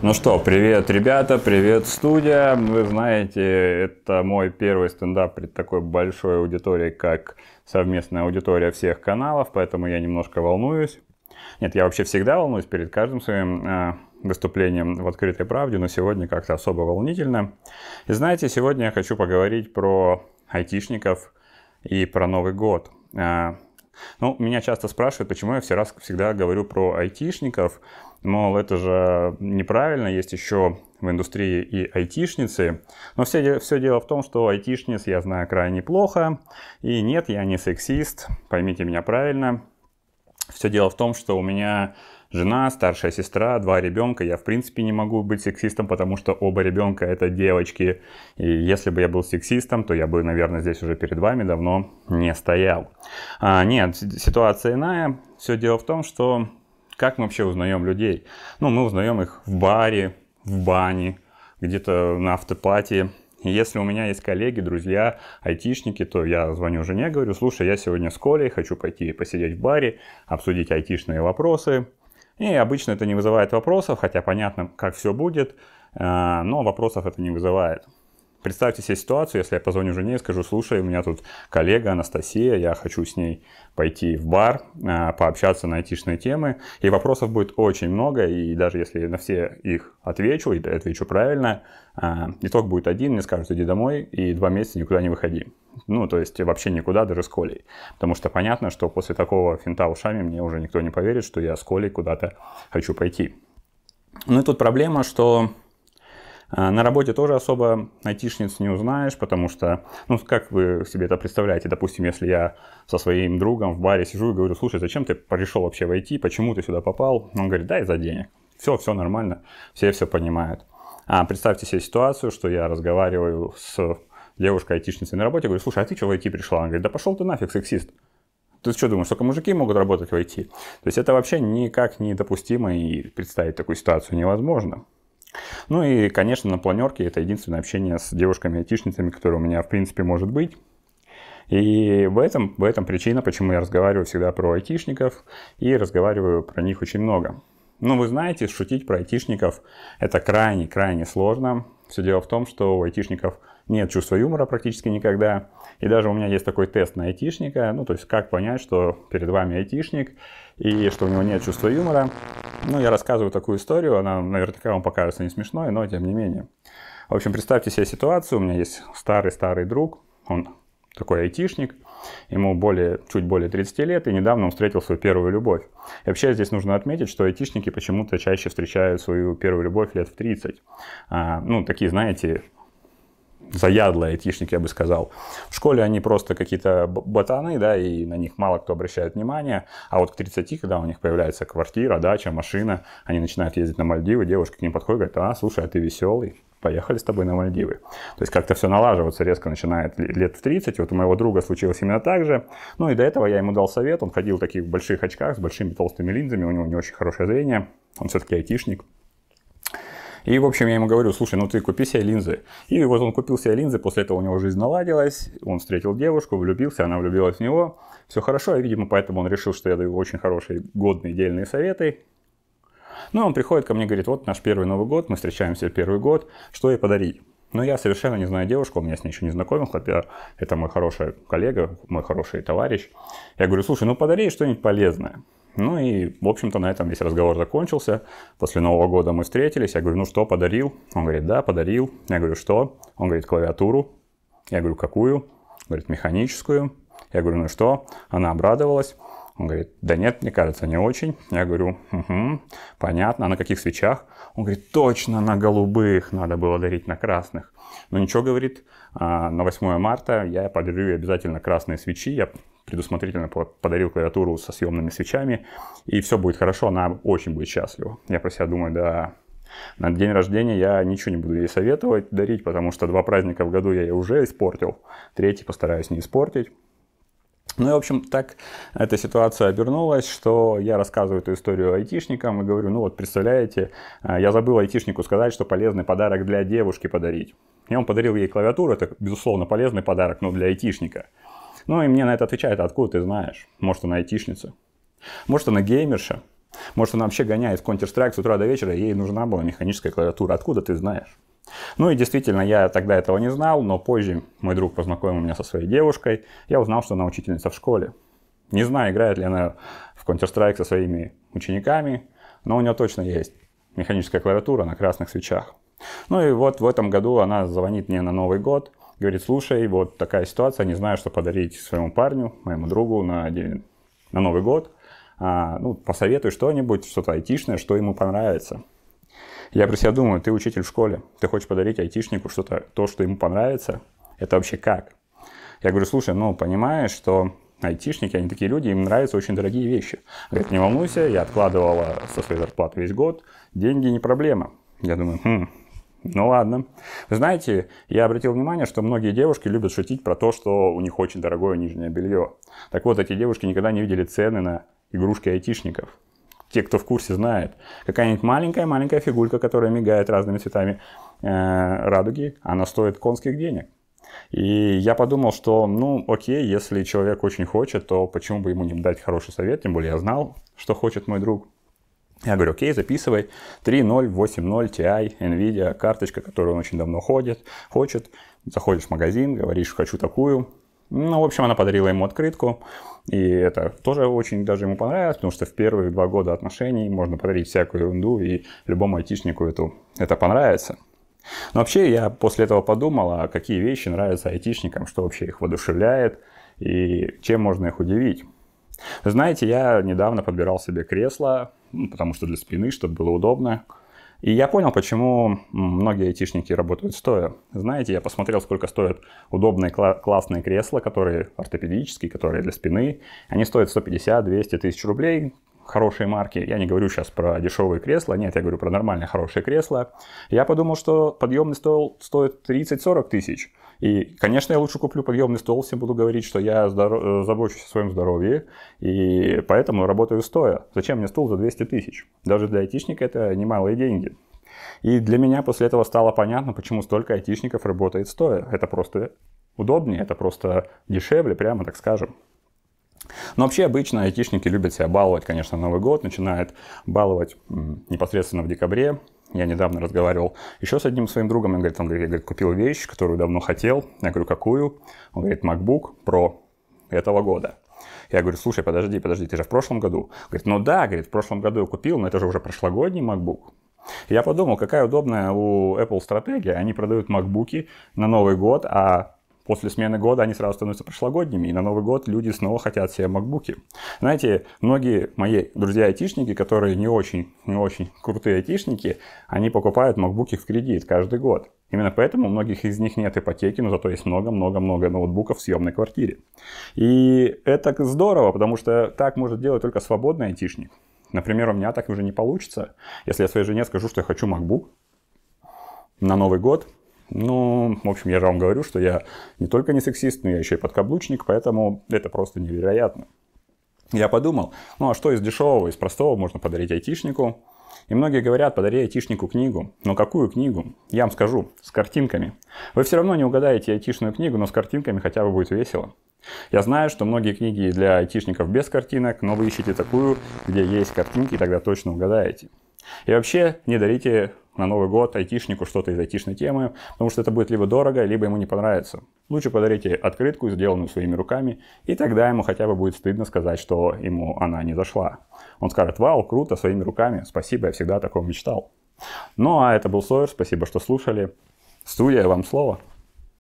Ну что, привет, ребята, привет, студия. Вы знаете, это мой первый стендап перед такой большой аудиторией, как совместная аудитория всех каналов, поэтому я немножко волнуюсь. Нет, я вообще всегда волнуюсь перед каждым своим э, выступлением в «Открытой правде», но сегодня как-то особо волнительно. И знаете, сегодня я хочу поговорить про айтишников и про Новый год. Э, ну, меня часто спрашивают, почему я все раз всегда говорю про айтишников, мол, это же неправильно, есть еще в индустрии и айтишницы. Но все, все дело в том, что айтишниц я знаю крайне плохо, и нет, я не сексист, поймите меня правильно. Все дело в том, что у меня жена, старшая сестра, два ребенка. Я, в принципе, не могу быть сексистом, потому что оба ребенка это девочки. И если бы я был сексистом, то я бы, наверное, здесь уже перед вами давно не стоял. А, нет, ситуация иная. Все дело в том, что как мы вообще узнаем людей? Ну, мы узнаем их в баре, в бане, где-то на автопатии. Если у меня есть коллеги, друзья, айтишники, то я звоню жене, говорю, слушай, я сегодня с Колей, хочу пойти посидеть в баре, обсудить айтишные вопросы. И обычно это не вызывает вопросов, хотя понятно, как все будет, э, но вопросов это не вызывает. Представьте себе ситуацию, если я позвоню жене и скажу, слушай, у меня тут коллега Анастасия, я хочу с ней пойти в бар, а, пообщаться на айтишные темы. И вопросов будет очень много, и даже если на все их отвечу, и отвечу правильно, а, итог будет один, мне скажут, иди домой и два месяца никуда не выходи. Ну, то есть вообще никуда, даже с Колей. Потому что понятно, что после такого финта ушами мне уже никто не поверит, что я с Колей куда-то хочу пойти. Ну и тут проблема, что а, на работе тоже особо айтишниц не узнаешь, потому что, ну, как вы себе это представляете, допустим, если я со своим другом в баре сижу и говорю, слушай, зачем ты пришел вообще войти? почему ты сюда попал? Он говорит, да, из-за денег. Все, все нормально, все все понимают. А представьте себе ситуацию, что я разговариваю с девушкой-айтишницей на работе, говорю, слушай, а ты что в пришла? Он говорит, да пошел ты нафиг, сексист. Ты что думаешь, только мужики могут работать в IT? То есть это вообще никак недопустимо и представить такую ситуацию невозможно. Ну и, конечно, на планерке это единственное общение с девушками-айтишницами, которое у меня, в принципе, может быть. И в этом, в этом причина, почему я разговариваю всегда про айтишников и разговариваю про них очень много. Ну, вы знаете, шутить про айтишников это крайне-крайне сложно. Все дело в том, что у айтишников – нет чувства юмора практически никогда. И даже у меня есть такой тест на айтишника, ну, то есть как понять, что перед вами айтишник и что у него нет чувства юмора. Ну, я рассказываю такую историю, она наверняка вам покажется не смешной, но тем не менее. В общем, представьте себе ситуацию, у меня есть старый-старый друг, он такой айтишник, ему более, чуть более 30 лет, и недавно он встретил свою первую любовь. И вообще здесь нужно отметить, что айтишники почему-то чаще встречают свою первую любовь лет в 30. А, ну, такие, знаете, заядлые айтишники, я бы сказал. В школе они просто какие-то ботаны, да, и на них мало кто обращает внимание. А вот к 30, когда у них появляется квартира, дача, машина, они начинают ездить на Мальдивы, девушка к ним подходит, говорит, а, слушай, а ты веселый, поехали с тобой на Мальдивы. То есть как-то все налаживаться резко начинает лет в 30. Вот у моего друга случилось именно так же. Ну и до этого я ему дал совет, он ходил в таких больших очках с большими толстыми линзами, у него не очень хорошее зрение, он все-таки айтишник. И, в общем, я ему говорю, слушай, ну ты купи себе линзы. И вот он купил себе линзы, после этого у него жизнь наладилась, он встретил девушку, влюбился, она влюбилась в него. Все хорошо, и, видимо, поэтому он решил, что я даю очень хорошие, годные, дельные советы. Ну, он приходит ко мне и говорит, вот наш первый Новый год, мы встречаемся первый год, что ей подарить? Но ну, я совершенно не знаю девушку, у меня с ней еще не знакомил, хотя это мой хороший коллега, мой хороший товарищ. Я говорю, слушай, ну подари что-нибудь полезное. Ну и, в общем-то, на этом весь разговор закончился. После Нового года мы встретились. Я говорю, ну что, подарил? Он говорит, да, подарил. Я говорю, что? Он говорит, клавиатуру. Я говорю, какую? Он говорит, механическую. Я говорю, ну что? Она обрадовалась. Он говорит, да нет, мне кажется, не очень. Я говорю, угу, понятно, а на каких свечах? Он говорит, точно, на голубых надо было дарить, на красных. Но «Ну ничего, говорит, «А, на 8 марта я подарю обязательно красные свечи, я предусмотрительно подарил клавиатуру со съемными свечами, и все будет хорошо, она очень будет счастлива. Я про себя думаю, да, на день рождения я ничего не буду ей советовать, дарить, потому что два праздника в году я ей уже испортил, третий постараюсь не испортить. Ну и, в общем, так эта ситуация обернулась, что я рассказываю эту историю айтишникам и говорю, ну вот, представляете, э, я забыл айтишнику сказать, что полезный подарок для девушки подарить. И он подарил ей клавиатуру, это, безусловно, полезный подарок, но для айтишника. Ну и мне на это отвечают, откуда ты знаешь? Может, она айтишница? Может, она геймерша? Может, она вообще гоняет в Counter-Strike с утра до вечера, ей нужна была механическая клавиатура. Откуда ты знаешь? Ну и действительно, я тогда этого не знал, но позже мой друг познакомил меня со своей девушкой. Я узнал, что она учительница в школе. Не знаю, играет ли она в Counter-Strike со своими учениками, но у нее точно есть механическая клавиатура на красных свечах. Ну и вот в этом году она звонит мне на Новый год говорит, слушай, вот такая ситуация, не знаю, что подарить своему парню, моему другу на, на Новый год. А, ну, посоветуй что-нибудь, что-то айтишное, что ему понравится. Я про себя думаю, ты учитель в школе, ты хочешь подарить айтишнику что-то, то, что ему понравится, это вообще как? Я говорю, слушай, ну, понимаешь, что айтишники, они такие люди, им нравятся очень дорогие вещи. Говорит, не волнуйся, я откладывала со своей зарплаты весь год, деньги не проблема. Я думаю, хм, ну ладно. Вы знаете, я обратил внимание, что многие девушки любят шутить про то, что у них очень дорогое нижнее белье. Так вот, эти девушки никогда не видели цены на игрушки айтишников. Те, кто в курсе, знают. Какая-нибудь маленькая-маленькая фигурка, которая мигает разными цветами э, радуги, она стоит конских денег. И я подумал, что, ну, окей, если человек очень хочет, то почему бы ему не дать хороший совет, тем более я знал, что хочет мой друг. Я говорю, окей, записывай. 3.0.8.0 Ti, NVIDIA, карточка, которую он очень давно ходит, хочет. Заходишь в магазин, говоришь, хочу такую. Ну, в общем, она подарила ему открытку. И это тоже очень даже ему понравилось, потому что в первые два года отношений можно подарить всякую ерунду, и любому айтишнику эту, это понравится. Но вообще я после этого подумал, а какие вещи нравятся айтишникам, что вообще их воодушевляет, и чем можно их удивить. Знаете, я недавно подбирал себе кресло, ну, потому что для спины, чтобы было удобно. И я понял, почему многие айтишники работают стоя. Знаете, я посмотрел, сколько стоят удобные кла- классные кресла, которые ортопедические, которые для спины. Они стоят 150-200 тысяч рублей, хорошие марки. Я не говорю сейчас про дешевые кресла, нет, я говорю про нормальные хорошие кресла. Я подумал, что подъемный стол стоит 30-40 тысяч. И, конечно, я лучше куплю подъемный стол, всем буду говорить, что я здоров... Э, забочусь о своем здоровье, и поэтому работаю стоя. Зачем мне стул за 200 тысяч? Даже для айтишника это немалые деньги. И для меня после этого стало понятно, почему столько айтишников работает стоя. Это просто удобнее, это просто дешевле, прямо так скажем. Но вообще обычно айтишники любят себя баловать, конечно, Новый год, начинает баловать непосредственно в декабре, я недавно разговаривал еще с одним своим другом, он говорит, он говорит, купил вещь, которую давно хотел. Я говорю, какую? Он говорит, MacBook Pro этого года. Я говорю, слушай, подожди, подожди, ты же в прошлом году. Говорит, ну да, говорит, в прошлом году я купил, но это же уже прошлогодний MacBook. Я подумал, какая удобная у Apple стратегия. Они продают макбуки на Новый год, а после смены года они сразу становятся прошлогодними, и на Новый год люди снова хотят себе макбуки. Знаете, многие мои друзья-айтишники, которые не очень, не очень крутые айтишники, они покупают макбуки в кредит каждый год. Именно поэтому у многих из них нет ипотеки, но зато есть много-много-много ноутбуков в съемной квартире. И это здорово, потому что так может делать только свободный айтишник. Например, у меня так уже не получится. Если я своей жене скажу, что я хочу MacBook на Новый год, ну, в общем, я же вам говорю, что я не только не сексист, но я еще и подкаблучник, поэтому это просто невероятно. Я подумал, ну а что из дешевого, из простого можно подарить айтишнику? И многие говорят, подари айтишнику книгу. Но какую книгу? Я вам скажу, с картинками. Вы все равно не угадаете айтишную книгу, но с картинками хотя бы будет весело. Я знаю, что многие книги для айтишников без картинок, но вы ищите такую, где есть картинки, и тогда точно угадаете. И вообще не дарите на Новый год айтишнику что-то из айтишной темы, потому что это будет либо дорого, либо ему не понравится. Лучше подарите открытку, сделанную своими руками, и тогда ему хотя бы будет стыдно сказать, что ему она не зашла. Он скажет, вау, круто, своими руками, спасибо, я всегда о таком мечтал. Ну а это был Сойер, спасибо, что слушали. Студия, вам слово.